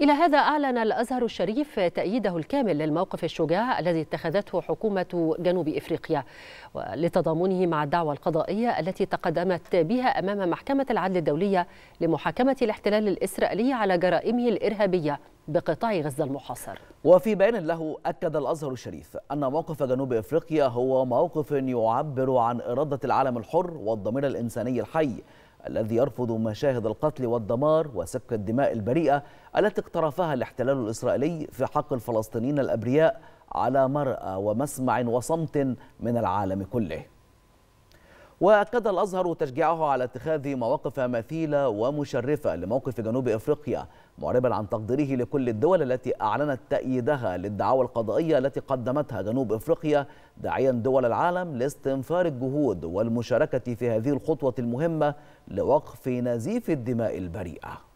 إلى هذا أعلن الأزهر الشريف تأييده الكامل للموقف الشجاع الذي اتخذته حكومة جنوب إفريقيا لتضامنه مع الدعوة القضائية التي تقدمت بها أمام محكمة العدل الدولية لمحاكمة الاحتلال الإسرائيلي على جرائمه الإرهابية بقطاع غزة المحاصر وفي بيان له أكد الأزهر الشريف أن موقف جنوب إفريقيا هو موقف يعبر عن إرادة العالم الحر والضمير الإنساني الحي الذي يرفض مشاهد القتل والدمار وسفك الدماء البريئة التي اقترفها الاحتلال الإسرائيلي في حق الفلسطينيين الأبرياء على مرأى ومسمع وصمت من العالم كله وأكد الأزهر تشجيعه على اتخاذ مواقف مثيلة ومشرفة لموقف جنوب إفريقيا معربا عن تقديره لكل الدول التي أعلنت تأييدها للدعاوى القضائية التي قدمتها جنوب إفريقيا داعيا دول العالم لاستنفار الجهود والمشاركة في هذه الخطوة المهمة لوقف نزيف الدماء البريئة